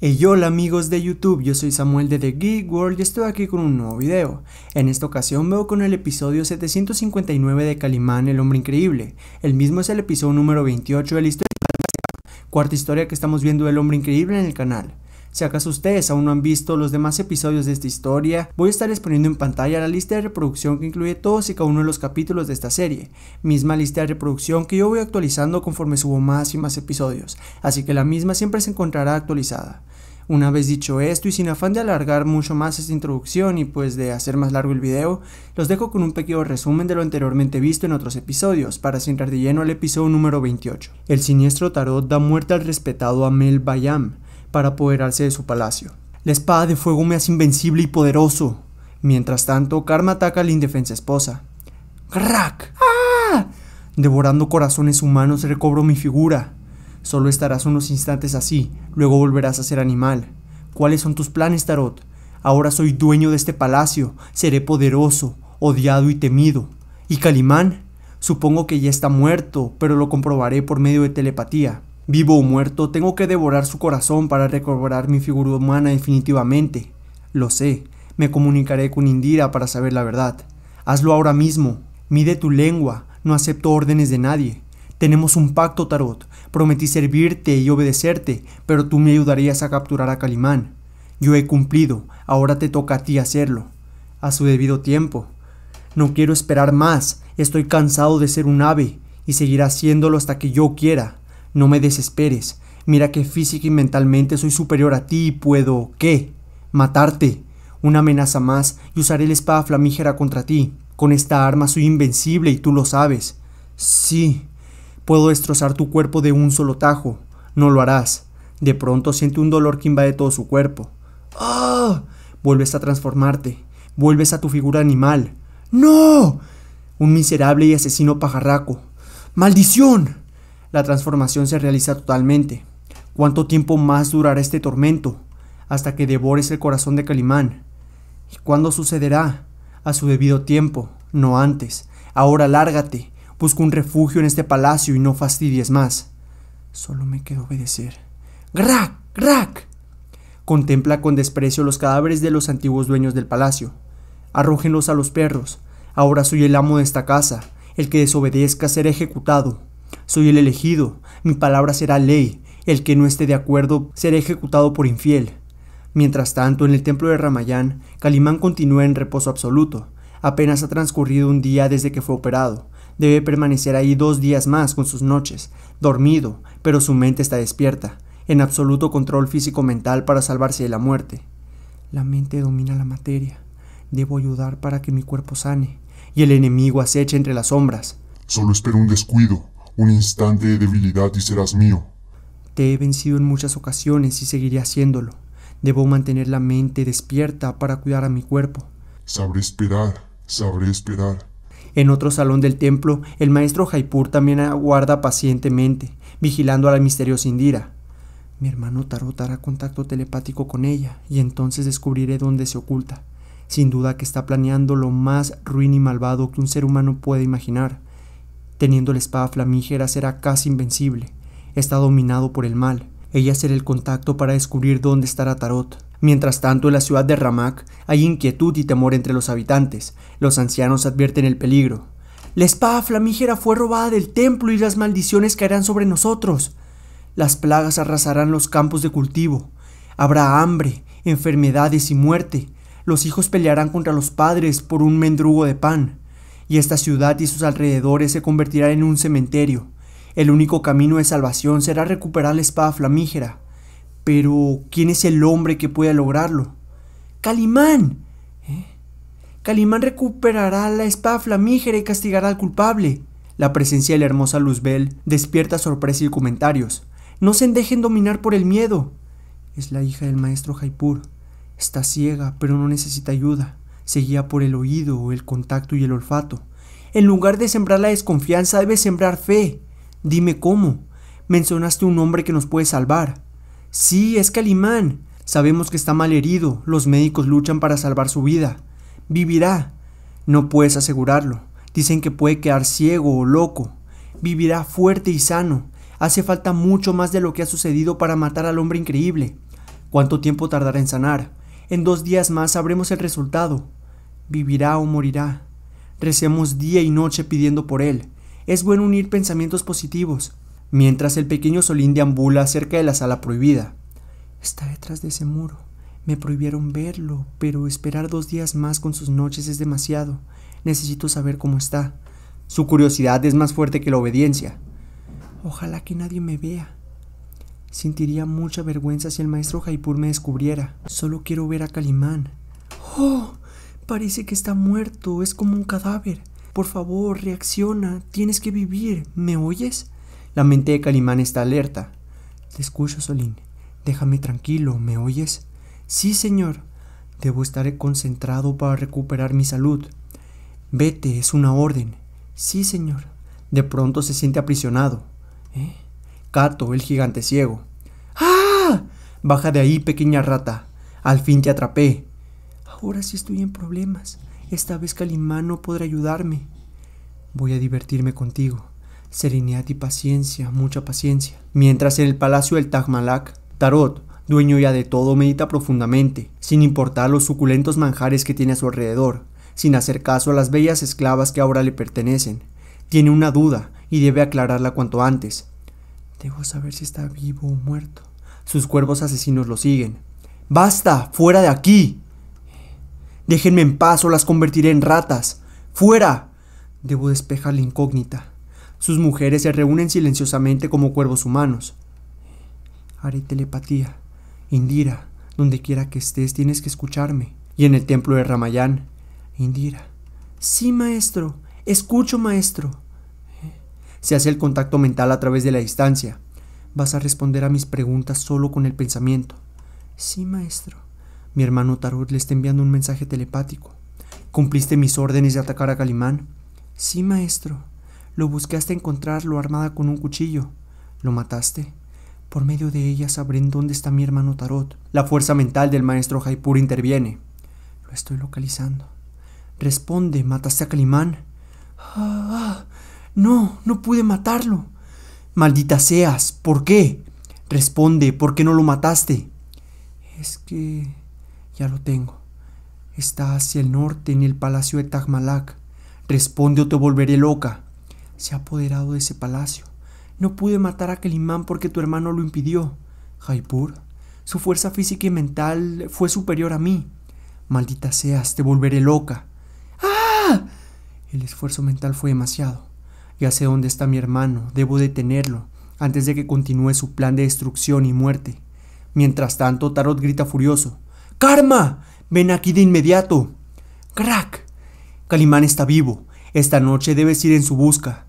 Y hola amigos de YouTube, yo soy Samuel de The Geek World y estoy aquí con un nuevo video. En esta ocasión veo con el episodio 759 de Calimán el Hombre Increíble. El mismo es el episodio número 28 de la historia, de cuarta historia que estamos viendo del Hombre Increíble en el canal. Si acaso ustedes aún no han visto los demás episodios de esta historia, voy a estar exponiendo en pantalla la lista de reproducción que incluye todos y cada uno de los capítulos de esta serie, misma lista de reproducción que yo voy actualizando conforme subo más y más episodios, así que la misma siempre se encontrará actualizada. Una vez dicho esto y sin afán de alargar mucho más esta introducción y pues de hacer más largo el video, los dejo con un pequeño resumen de lo anteriormente visto en otros episodios, para centrar de lleno al episodio número 28. El siniestro tarot da muerte al respetado Amel Bayam para apoderarse de su palacio. La espada de fuego me hace invencible y poderoso. Mientras tanto, Karma ataca a la indefensa esposa. ¡Crack! ¡Ah! Devorando corazones humanos recobro mi figura. Solo estarás unos instantes así, luego volverás a ser animal. ¿Cuáles son tus planes, Tarot? Ahora soy dueño de este palacio, seré poderoso, odiado y temido. ¿Y Calimán? Supongo que ya está muerto, pero lo comprobaré por medio de telepatía. Vivo o muerto, tengo que devorar su corazón para recobrar mi figura humana definitivamente. Lo sé, me comunicaré con Indira para saber la verdad. Hazlo ahora mismo, mide tu lengua, no acepto órdenes de nadie. Tenemos un pacto, Tarot. Prometí servirte y obedecerte, pero tú me ayudarías a capturar a Calimán. Yo he cumplido, ahora te toca a ti hacerlo. A su debido tiempo. No quiero esperar más, estoy cansado de ser un ave, y seguirá haciéndolo hasta que yo quiera. No me desesperes, mira que física y mentalmente soy superior a ti y puedo... ¿Qué? Matarte. Una amenaza más y usaré la espada flamígera contra ti. Con esta arma soy invencible y tú lo sabes. Sí, Puedo destrozar tu cuerpo de un solo tajo. No lo harás. De pronto siente un dolor que invade todo su cuerpo. ¡Ah! Vuelves a transformarte. Vuelves a tu figura animal. ¡No! Un miserable y asesino pajarraco. ¡Maldición! La transformación se realiza totalmente. ¿Cuánto tiempo más durará este tormento? Hasta que devores el corazón de Calimán. ¿Y cuándo sucederá? A su debido tiempo, no antes. Ahora lárgate. Busco un refugio en este palacio y no fastidies más. Solo me quedo obedecer. ¡Grac! ¡Grac! Contempla con desprecio los cadáveres de los antiguos dueños del palacio. Arrójenlos a los perros. Ahora soy el amo de esta casa. El que desobedezca será ejecutado. Soy el elegido. Mi palabra será ley. El que no esté de acuerdo será ejecutado por infiel. Mientras tanto, en el templo de Ramayán, Calimán continúa en reposo absoluto. Apenas ha transcurrido un día desde que fue operado debe permanecer ahí dos días más con sus noches, dormido, pero su mente está despierta, en absoluto control físico-mental para salvarse de la muerte. La mente domina la materia. Debo ayudar para que mi cuerpo sane, y el enemigo aceche entre las sombras. Solo espero un descuido, un instante de debilidad y serás mío. Te he vencido en muchas ocasiones y seguiré haciéndolo. Debo mantener la mente despierta para cuidar a mi cuerpo. Sabré esperar, sabré esperar. En otro salón del templo, el maestro Jaipur también aguarda pacientemente, vigilando a la misteriosa Indira. Mi hermano Tarot hará contacto telepático con ella y entonces descubriré dónde se oculta. Sin duda que está planeando lo más ruin y malvado que un ser humano puede imaginar. Teniendo la espada flamígera será casi invencible. Está dominado por el mal. Ella será el contacto para descubrir dónde estará Tarot. Mientras tanto, en la ciudad de Ramak hay inquietud y temor entre los habitantes. Los ancianos advierten el peligro. La espada flamígera fue robada del templo y las maldiciones caerán sobre nosotros. Las plagas arrasarán los campos de cultivo. Habrá hambre, enfermedades y muerte. Los hijos pelearán contra los padres por un mendrugo de pan. Y esta ciudad y sus alrededores se convertirán en un cementerio. El único camino de salvación será recuperar la espada flamígera. Pero, ¿quién es el hombre que pueda lograrlo? ¡Calimán! ¿Eh? Calimán recuperará la espada flamígera y castigará al culpable. La presencia de la hermosa Luzbel despierta sorpresa y comentarios. No se dejen dominar por el miedo. Es la hija del maestro Jaipur. Está ciega, pero no necesita ayuda. Se guía por el oído, el contacto y el olfato. En lugar de sembrar la desconfianza, debe sembrar fe. Dime cómo. Mencionaste un hombre que nos puede salvar. Sí, es Calimán. Sabemos que está mal herido. Los médicos luchan para salvar su vida. Vivirá. No puedes asegurarlo. Dicen que puede quedar ciego o loco. Vivirá fuerte y sano. Hace falta mucho más de lo que ha sucedido para matar al hombre increíble. ¿Cuánto tiempo tardará en sanar? En dos días más sabremos el resultado. Vivirá o morirá. Recemos día y noche pidiendo por él es bueno unir pensamientos positivos, mientras el pequeño Solín deambula cerca de la sala prohibida. Está detrás de ese muro. Me prohibieron verlo, pero esperar dos días más con sus noches es demasiado. Necesito saber cómo está. Su curiosidad es más fuerte que la obediencia. Ojalá que nadie me vea. Sentiría mucha vergüenza si el maestro Jaipur me descubriera. Solo quiero ver a Calimán. ¡Oh! Parece que está muerto, es como un cadáver. Por favor, reacciona, tienes que vivir, ¿me oyes? La mente de Calimán está alerta. Te escucho, Solín. Déjame tranquilo, ¿me oyes? Sí, señor. Debo estar concentrado para recuperar mi salud. Vete, es una orden. Sí, señor. De pronto se siente aprisionado. ¿Eh? Cato, el gigante ciego. ¡Ah! Baja de ahí, pequeña rata. Al fin te atrapé. Ahora sí estoy en problemas. Esta vez Calimán no podrá ayudarme. Voy a divertirme contigo. Serenidad y paciencia, mucha paciencia. Mientras en el palacio del Tagmalak, Tarot, dueño ya de todo, medita profundamente, sin importar los suculentos manjares que tiene a su alrededor, sin hacer caso a las bellas esclavas que ahora le pertenecen. Tiene una duda y debe aclararla cuanto antes. Debo saber si está vivo o muerto. Sus cuervos asesinos lo siguen. ¡Basta! ¡Fuera de aquí! Déjenme en paz o las convertiré en ratas. ¡Fuera! Debo despejar la incógnita. Sus mujeres se reúnen silenciosamente como cuervos humanos. Haré telepatía. Indira, donde quiera que estés, tienes que escucharme. Y en el templo de Ramayán. Indira. Sí, maestro. Escucho, maestro. Se hace el contacto mental a través de la distancia. Vas a responder a mis preguntas solo con el pensamiento. Sí, maestro. Mi hermano Tarot le está enviando un mensaje telepático. ¿Cumpliste mis órdenes de atacar a Calimán? Sí, maestro. Lo busqué hasta encontrarlo armada con un cuchillo. ¿Lo mataste? Por medio de ella sabré en dónde está mi hermano Tarot. La fuerza mental del maestro Jaipur interviene. Lo estoy localizando. Responde, ¿mataste a Calimán? Ah, no, no pude matarlo. Maldita seas, ¿por qué? Responde, ¿por qué no lo mataste? Es que... Ya lo tengo. Está hacia el norte, en el palacio de Tagmalak. Responde o te volveré loca. Se ha apoderado de ese palacio. No pude matar a aquel imán porque tu hermano lo impidió. Jaipur, su fuerza física y mental fue superior a mí. Maldita seas, te volveré loca. ¡Ah! El esfuerzo mental fue demasiado. Ya sé dónde está mi hermano, debo detenerlo, antes de que continúe su plan de destrucción y muerte. Mientras tanto, Tarot grita furioso. ¡Karma! Ven aquí de inmediato. ¡Crack! Calimán está vivo. Esta noche debes ir en su busca.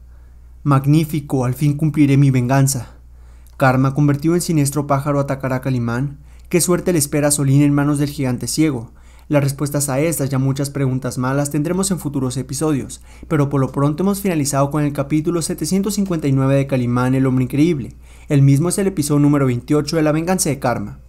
Magnífico, al fin cumpliré mi venganza. Karma, convertido en siniestro pájaro, atacará a Calimán. ¿Qué suerte le espera a Solín en manos del gigante ciego? Las respuestas a estas y a muchas preguntas malas tendremos en futuros episodios, pero por lo pronto hemos finalizado con el capítulo 759 de Calimán el Hombre Increíble. El mismo es el episodio número 28 de La Venganza de Karma.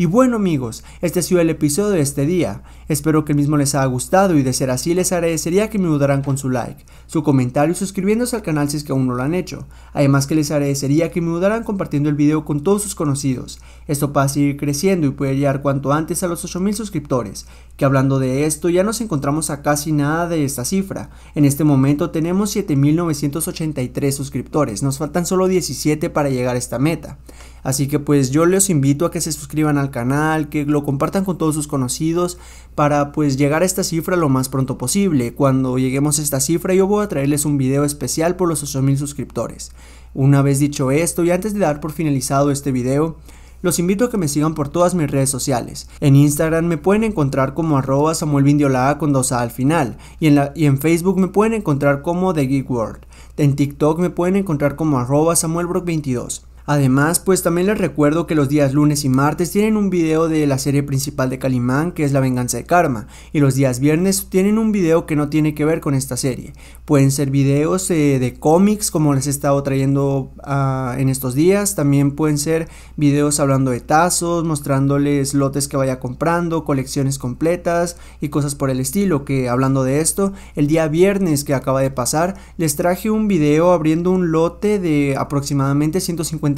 Y bueno amigos, este ha sido el episodio de este día. Espero que el mismo les haya gustado y de ser así les agradecería que me ayudaran con su like, su comentario y suscribiéndose al canal si es que aún no lo han hecho. Además que les agradecería que me ayudaran compartiendo el video con todos sus conocidos. Esto a seguir creciendo y poder llegar cuanto antes a los 8000 suscriptores, que hablando de esto ya nos encontramos a casi nada de esta cifra. En este momento tenemos 7983 suscriptores, nos faltan solo 17 para llegar a esta meta. Así que pues yo les invito a que se suscriban al canal, que lo compartan con todos sus conocidos para pues llegar a esta cifra lo más pronto posible. Cuando lleguemos a esta cifra yo voy a traerles un video especial por los 8000 suscriptores. Una vez dicho esto y antes de dar por finalizado este video, los invito a que me sigan por todas mis redes sociales. En Instagram me pueden encontrar como arroba samuelvindiolaa con dos a al final. Y en, y en Facebook me pueden encontrar como The Geek World. En TikTok me pueden encontrar como arroba samuelbrock22. Además, pues también les recuerdo que los días lunes y martes tienen un video de la serie principal de Calimán, que es La venganza de Karma, y los días viernes tienen un video que no tiene que ver con esta serie. Pueden ser videos eh, de cómics, como les he estado trayendo ah, en estos días, también pueden ser videos hablando de tazos, mostrándoles lotes que vaya comprando, colecciones completas y cosas por el estilo, que hablando de esto, el día viernes que acaba de pasar, les traje un video abriendo un lote de aproximadamente 150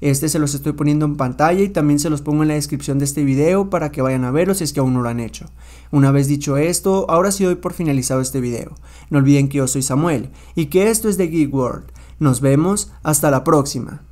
este se los estoy poniendo en pantalla y también se los pongo en la descripción de este video para que vayan a verlo si es que aún no lo han hecho. Una vez dicho esto, ahora sí doy por finalizado este video. No olviden que yo soy Samuel y que esto es de Geek World. Nos vemos, hasta la próxima.